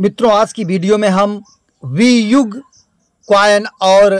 मित्रों आज की वीडियो में हम वी युग क्वाइन और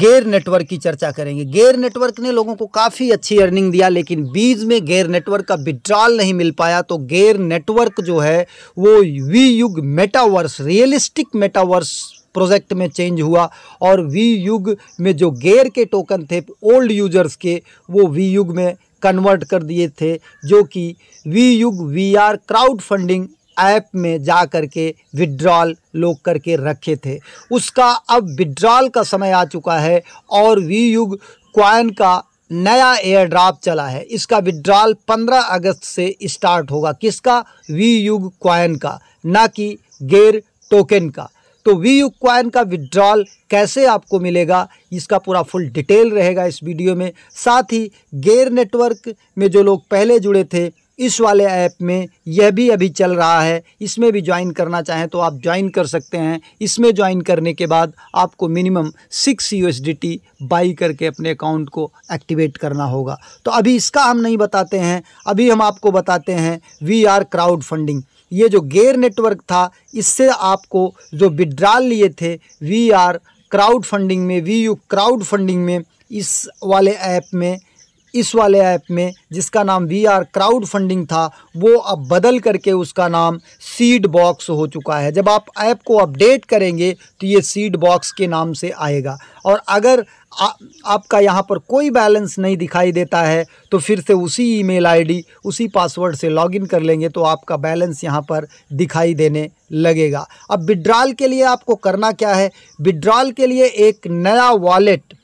गेयर नेटवर्क की चर्चा करेंगे गेयर नेटवर्क ने लोगों को काफ़ी अच्छी अर्निंग दिया लेकिन बीज में गेयर नेटवर्क का विड्रॉल नहीं मिल पाया तो गेयर नेटवर्क जो है वो V Yug metaverse realistic metaverse project में चेंज हुआ और वी युग में जो गेयर के टोकन थे ओल्ड यूजर्स के वो वी युग में कन्वर्ट कर दिए थे जो कि V Yug V R crowd funding app में जा कर के विड्रॉल लोग करके रखे थे उसका अब विड्रॉल का समय आ चुका है और वी युग क्वाइन का नया एयर ड्राप चला है इसका विड्रॉल 15 अगस्त से स्टार्ट होगा किसका वी युग क्वाइन का ना कि गेर टोकन का तो वी यू क्वाइन का विड्रॉल कैसे आपको मिलेगा इसका पूरा फुल डिटेल रहेगा इस वीडियो में साथ ही गेयर नेटवर्क में जो लोग पहले जुड़े थे इस वाले ऐप में यह भी अभी चल रहा है इसमें भी ज्वाइन करना चाहें तो आप ज्वाइन कर सकते हैं इसमें ज्वाइन करने के बाद आपको minimum six U S buy करके अपने अकाउंट को एक्टिवेट करना होगा तो अभी इसका हम नहीं बताते हैं अभी हम आपको बताते हैं वी आर क्राउड फंडिंग ये जो गेयर नेटवर्क था इससे आपको जो विड्राल लिए थे वी आर क्राउड फंडिंग में वी यू क्राउड फंडिंग में इस वाले ऐप में इस वाले ऐप में जिसका नाम वी आर क्राउड फंडिंग था वो अब बदल करके उसका नाम सीड बॉक्स हो चुका है जब आप ऐप को अपडेट करेंगे तो ये सीड बॉक्स के नाम से आएगा और अगर आ, आपका यहाँ पर कोई बैलेंस नहीं दिखाई देता है तो फिर से उसी ईमेल आईडी उसी पासवर्ड से लॉगिन कर लेंगे तो आपका बैलेंस यहाँ पर दिखाई देने लगेगा अब विड्रॉल के लिए आपको करना क्या है विड्रॉल के लिए एक नया वॉलेट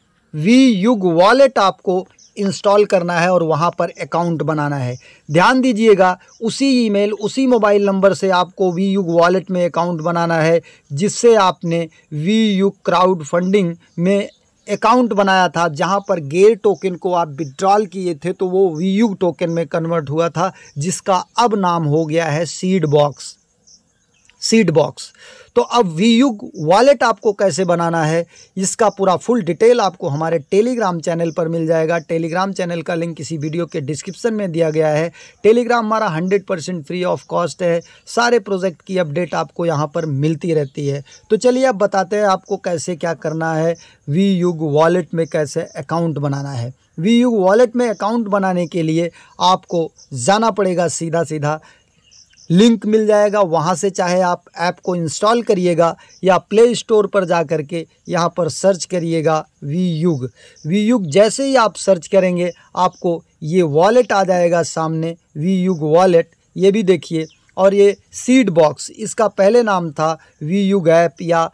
वी युग वॉलेट आपको इंस्टॉल करना है और वहाँ पर अकाउंट बनाना है ध्यान दीजिएगा उसी ईमेल उसी मोबाइल नंबर से आपको वी युग वॉलेट में अकाउंट बनाना है जिससे आपने वी युग क्राउड फंडिंग में अकाउंट बनाया था जहां पर गेयर टोकन को आप विड्रॉल किए थे तो वो वी युग टोकन में कन्वर्ट हुआ था जिसका अब नाम हो गया है सीड बॉक्स सीड बॉक्स तो अब वी युग वॉलेट आपको कैसे बनाना है इसका पूरा फुल डिटेल आपको हमारे टेलीग्राम चैनल पर मिल जाएगा टेलीग्राम चैनल का लिंक इसी वीडियो के डिस्क्रिप्शन में दिया गया है टेलीग्राम हमारा hundred percent free of cost है सारे प्रोजेक्ट की अपडेट आपको यहाँ पर मिलती रहती है तो चलिए अब बताते हैं आपको कैसे क्या करना है वी युग वॉलेट में कैसे अकाउंट बनाना है वी युग वॉलेट में अकाउंट बनाने के लिए आपको जाना पड़ेगा सीधा सीधा लिंक मिल जाएगा वहाँ से चाहे आप ऐप को इंस्टॉल करिएगा या प्ले स्टोर पर जा कर के यहाँ पर सर्च करिएगा वी युग वी युग जैसे ही आप सर्च करेंगे आपको ये वॉलेट आ जाएगा सामने वी युग वॉलेट ये भी देखिए और ये सीड बॉक्स इसका पहले नाम था वी युग ऐप या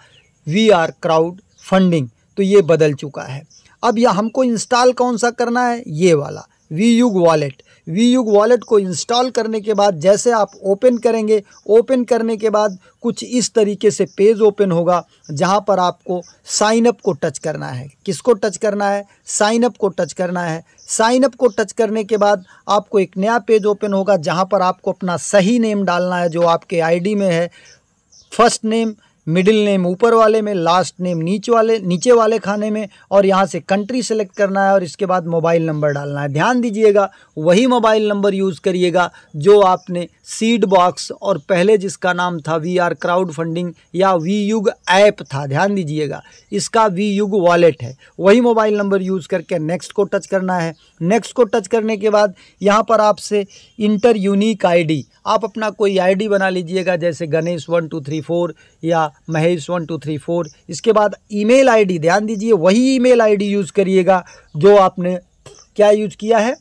वी आर क्राउड फंडिंग तो ये बदल चुका है अब यह हमको इंस्टॉल कौन सा करना है ये वाला V Yug wallet V Yug wallet को इंस्टॉल करने के बाद जैसे आप ओपन करेंगे ओपन करने के बाद कुछ इस तरीके से पेज ओपन होगा जहां पर आपको साइन अप को टच करना है किसको टच करना है साइन अप को टच करना है साइन अप को टच करने के बाद आपको एक नया पेज ओपन होगा जहां पर आपको अपना सही नेम डालना है जो आपके आई में है फर्स्ट नेम मिडिल नेम ऊपर वाले में लास्ट नेम नीचे वाले नीचे वाले खाने में और यहाँ से कंट्री सेलेक्ट करना है और इसके बाद मोबाइल नंबर डालना है ध्यान दीजिएगा वही मोबाइल नंबर यूज़ करिएगा जो आपने सीड बॉक्स और पहले जिसका नाम था वी आर क्राउड फंडिंग या वी युग ऐप था ध्यान दीजिएगा इसका वी युग वॉलेट है वही मोबाइल नंबर यूज़ करके नेक्स्ट को टच करना है नेक्स्ट को टच करने के बाद यहाँ पर आपसे इंटर यूनिक आई आप अपना कोई आई बना लीजिएगा जैसे Ganesh one two three four या Mahesh one two three four इसके बाद ईमेल आईडी ध्यान दीजिए वही ईमेल आईडी यूज़ करिएगा जो आपने क्या यूज़ किया है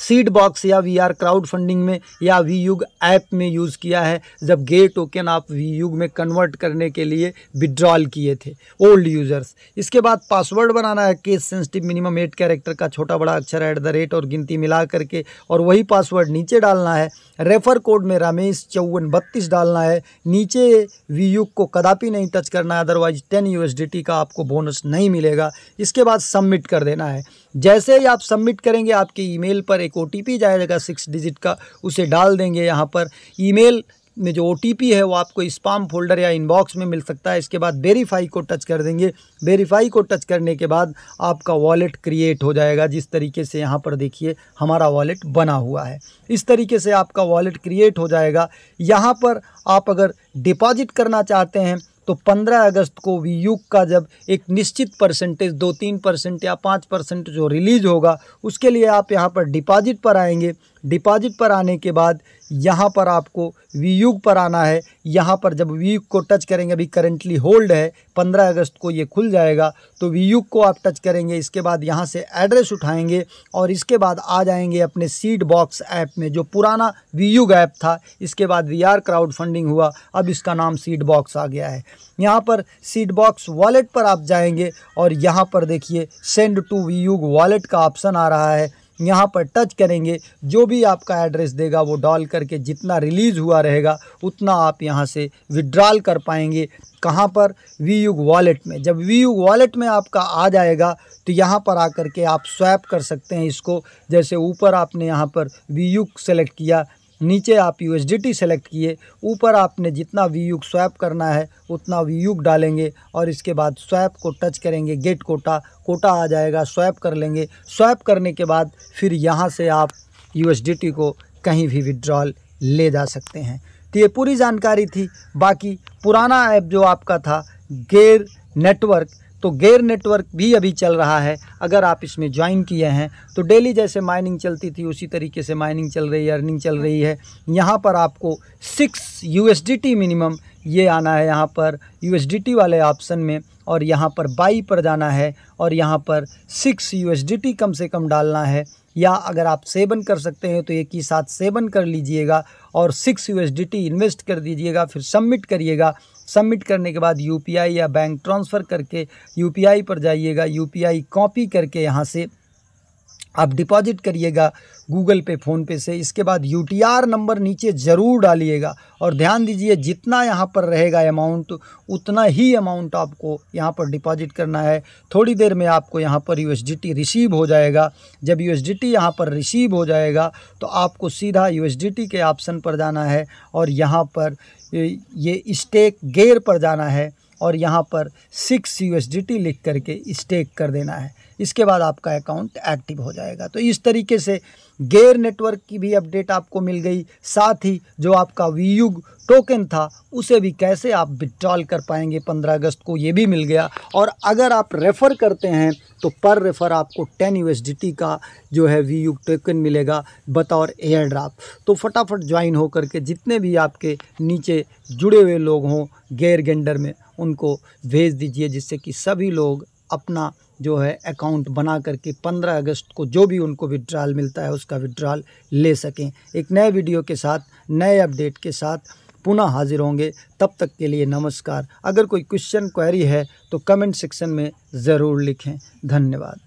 सीड बॉक्स या वी आर क्राउड फंडिंग में या वी युग ऐप में यूज़ किया है जब गे टोकन आप वी युग में कन्वर्ट करने के लिए विड्रॉल किए थे ओल्ड यूज़र्स इसके बाद पासवर्ड बनाना है case sensitive minimum eight character का छोटा बड़ा अक्षर एट द रेट और गिनती मिला करके और वही पासवर्ड नीचे डालना है रेफर कोड में रमेश चौवन बत्तीस डालना है नीचे वी युग को कदापि नहीं टच करना है अदरवाइज टेन यू का आपको बोनस नहीं मिलेगा इसके बाद सबमिट कर देना है जैसे ही आप सबमिट करेंगे आपके ई पर एक ओ जाएगा सिक्स डिजिट का उसे डाल देंगे यहाँ पर ईमेल में जो ओ है वो आपको स्पाम फोल्डर या इनबॉक्स में मिल सकता है इसके बाद वेरीफाई को टच कर देंगे वेरीफाई को टच करने के बाद आपका वॉलेट क्रिएट हो जाएगा जिस तरीके से यहाँ पर देखिए हमारा वॉलेट बना हुआ है इस तरीके से आपका वॉलेट क्रिएट हो जाएगा यहाँ पर आप अगर डिपॉजिट करना चाहते हैं तो 15 अगस्त को वी यूक का जब एक निश्चित परसेंटेज दो तीन परसेंट या पाँच परसेंट जो रिलीज होगा उसके लिए आप यहाँ पर डिपॉजिट पर आएंगे डिपॉजिट पर आने के बाद यहाँ पर आपको वी युग पर आना है यहाँ पर जब वी यूग को टच करेंगे अभी करेंटली होल्ड है 15 अगस्त को ये खुल जाएगा तो वी युग को आप टच करेंगे इसके बाद यहाँ से एड्रेस उठाएंगे और इसके बाद आ जाएंगे अपने सीड बॉक्स ऐप में जो पुराना वी युग ऐप था इसके बाद वी आर क्राउड फंडिंग हुआ अब इसका नाम सीड बॉक्स आ गया है यहाँ पर सीड बॉक्स वॉलेट पर आप जाएंगे और यहाँ पर देखिए send to V Yug wallet का ऑप्शन आ रहा है यहाँ पर टच करेंगे जो भी आपका एड्रेस देगा वो डाल करके जितना रिलीज़ हुआ रहेगा उतना आप यहाँ से विड्रॉल कर पाएंगे कहाँ पर वी युग वॉलेट में जब वी युग वॉलेट में आपका आ जाएगा तो यहाँ पर आकर के आप स्वैप कर सकते हैं इसको जैसे ऊपर आपने यहाँ पर वी युग सेलेक्ट किया नीचे आप यू सेलेक्ट किए ऊपर आपने जितना वी यूक स्वैप करना है उतना वी यूक डालेंगे और इसके बाद स्वैप को टच करेंगे गेट कोटा कोटा आ जाएगा स्वैप कर लेंगे स्वैप करने के बाद फिर यहाँ से आप यू को कहीं भी विड्रॉल ले जा सकते हैं तो ये पूरी जानकारी थी बाकी पुराना ऐप जो आपका था गेयर नेटवर्क तो गेयर नेटवर्क भी अभी चल रहा है अगर आप इसमें ज्वाइन किए हैं तो डेली जैसे माइनिंग चलती थी उसी तरीके से माइनिंग चल रही है अर्निंग चल रही है यहाँ पर आपको सिक्स यू मिनिमम ये आना है यहाँ पर यू वाले ऑप्शन में और यहाँ पर बाई पर जाना है और यहाँ पर सिक्स यू कम से कम डालना है या अगर आप सेवन कर सकते हैं तो एक ही साथ सेवन कर लीजिएगा और सिक्स यू इन्वेस्ट कर दीजिएगा फिर सबमिट करिएगा सबमिट करने के बाद यूपीआई या बैंक ट्रांसफ़र करके यूपीआई पर जाइएगा यूपीआई कॉपी करके यहाँ से आप डिपॉजिट करिएगा गूगल पे फ़ोनपे से इसके बाद यू नंबर नीचे ज़रूर डालिएगा और ध्यान दीजिए जितना यहाँ पर रहेगा अमाउंट उतना ही अमाउंट आपको यहाँ पर डिपॉजिट करना है थोड़ी देर में आपको यहाँ पर यू रिसीव हो जाएगा जब यू एस यहाँ पर रिसीव हो जाएगा तो आपको सीधा यू के ऑप्शन पर जाना है और यहाँ पर ये स्टेक गेयर पर जाना है और यहाँ पर सिक्स यू लिख करके इस्टेक कर देना है इसके बाद आपका अकाउंट एक्टिव हो जाएगा तो इस तरीके से गेयर नेटवर्क की भी अपडेट आपको मिल गई साथ ही जो आपका वीयुग टोकन था उसे भी कैसे आप विड्रॉल कर पाएंगे 15 अगस्त को ये भी मिल गया और अगर आप रेफ़र करते हैं तो पर रेफ़र आपको 10 यू का जो है वीयुग टोकन मिलेगा बतौर एयर ड्राप तो फटाफट ज्वाइन होकर के जितने भी आपके नीचे जुड़े हुए लोग हों गेयर गेंडर में उनको भेज दीजिए जिससे कि सभी लोग अपना जो है अकाउंट बना करके 15 अगस्त को जो भी उनको विड्राल मिलता है उसका विड्राल ले सकें एक नए वीडियो के साथ नए अपडेट के साथ पुनः हाजिर होंगे तब तक के लिए नमस्कार अगर कोई क्वेश्चन क्वेरी है तो कमेंट सेक्शन में ज़रूर लिखें धन्यवाद